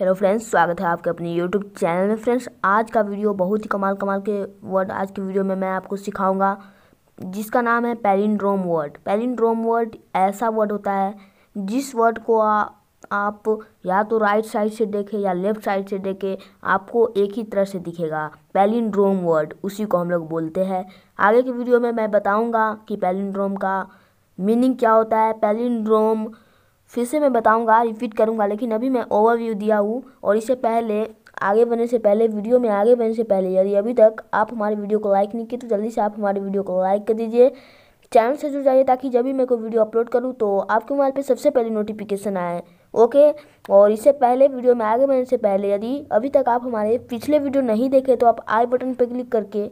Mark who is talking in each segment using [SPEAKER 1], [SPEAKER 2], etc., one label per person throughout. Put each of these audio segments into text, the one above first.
[SPEAKER 1] hello friends स्वागत है आपके अपने यूट्यूब चैनल में फ्रेंड्स आज का वीडियो बहुत ही कमाल कमाल के वर्ड आज के वीडियो में मैं आपको सिखाऊंगा जिसका नाम है पेरिनड्रोम वर्ड पेरिनड्रोम वर्ड ऐसा वर्ड होता है जिस वर्ड को आ, आप या तो राइट साइड से देखें या लेफ्ट साइड से देखें आपको एक ही तरह से दिखेगा पेलिनड्रोम वर्ड उसी को हम लोग बोलते हैं आगे की वीडियो में मैं बताऊँगा कि पेलिनड्रोम का मीनिंग क्या होता है पेलिनड्रोम फिर से मैं बताऊंगा रिपीट करूंगा लेकिन अभी मैं ओवरव्यू दिया हूँ और इससे पहले आगे बढ़ने से पहले वीडियो में आगे बढ़ने से पहले यदि अभी तक आप हमारे वीडियो को लाइक नहीं किए तो जल्दी से आप हमारे वीडियो को लाइक कर दीजिए चैनल से जुड़ जाइए ताकि जब भी मैं कोई वीडियो अपलोड करूँ तो आपके मोबाइल पर सबसे पहले नोटिफिकेशन आए ओके और इससे पहले वीडियो में आगे बढ़ने से पहले यदि अभी तक आप हमारे पिछले वीडियो नहीं देखे तो आप आई बटन पर क्लिक करके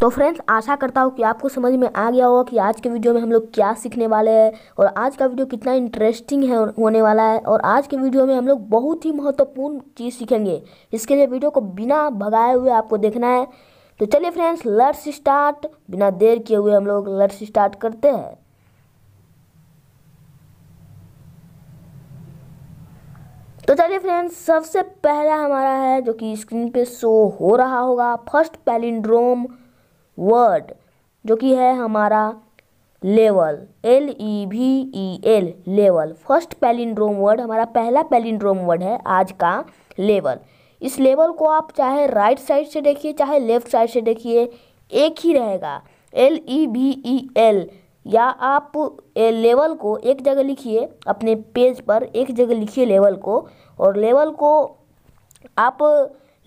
[SPEAKER 1] तो फ्रेंड्स आशा करता हूँ कि आपको समझ में आ गया होगा कि आज के वीडियो में हम लोग क्या सीखने वाले हैं और आज का वीडियो कितना इंटरेस्टिंग है होने वाला है और आज के वीडियो में हम लोग बहुत ही महत्वपूर्ण चीज़ सीखेंगे इसके लिए वीडियो को बिना भगाए हुए आपको देखना है तो चलिए फ्रेंड्स लर्स स्टार्ट बिना देर किए हुए हम लोग लर्स स्टार्ट करते हैं तो चलिए फ्रेंड्स सबसे पहला हमारा है जो कि स्क्रीन पे शो हो रहा होगा फर्स्ट पैलिंड्रोम वर्ड जो कि है हमारा level L E V E L level first palindrome word हमारा पहला पैलिंड्रोम वर्ड है आज का लेवल इस लेवल को आप चाहे राइट साइड से देखिए चाहे लेफ्ट साइड से देखिए एक ही रहेगा L E V E L या आप लेवल को एक जगह लिखिए अपने पेज पर एक जगह लिखिए लेवल को और लेवल को आप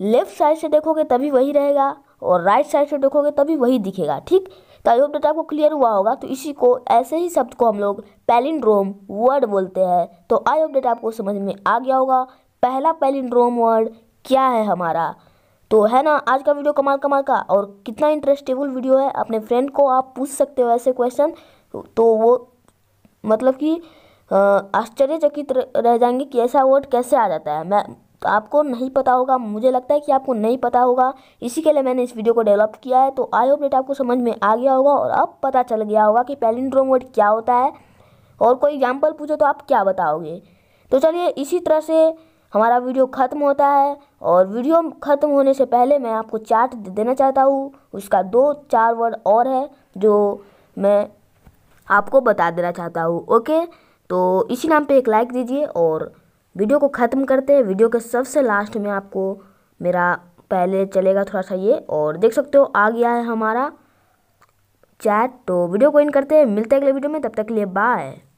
[SPEAKER 1] लेफ़्ट साइड से देखोगे तभी वही रहेगा और राइट साइड से देखोगे तभी वही दिखेगा ठीक तो आई होप डेटा आपको क्लियर हुआ होगा तो इसी को ऐसे ही शब्द को हम लोग पैलिंड्रोम वर्ड बोलते हैं तो आई होप डेट आपको समझ में आ गया होगा पहला पैलिंड्रोम वर्ड क्या है हमारा तो है ना आज का वीडियो कमाल कमाल का और कितना इंटरेस्टेबल वीडियो है अपने फ्रेंड को आप पूछ सकते हो ऐसे क्वेश्चन तो वो मतलब कि आश्चर्यचकित रह जाएंगे कि ऐसा वर्ड कैसे आ जाता है मैं तो आपको नहीं पता होगा मुझे लगता है कि आपको नहीं पता होगा इसी के लिए मैंने इस वीडियो को डेवलप किया है तो आई होप डेट आपको समझ में आ गया होगा और अब पता चल गया होगा कि पैलिंड्रोम वर्ड क्या होता है और कोई एग्जाम्पल पूछो तो आप क्या बताओगे तो चलिए इसी तरह से हमारा वीडियो ख़त्म होता है और वीडियो ख़त्म होने से पहले मैं आपको चार्ट देना चाहता हूँ उसका दो चार वर्ड और है जो मैं आपको बता देना चाहता हूँ ओके तो इसी नाम पे एक लाइक दीजिए और वीडियो को ख़त्म करते हैं वीडियो के सबसे लास्ट में आपको मेरा पहले चलेगा थोड़ा सा ये और देख सकते हो आ गया है हमारा चैट तो वीडियो को इन करते हैं मिलते हैं अगले वीडियो में तब तक के लिए बाय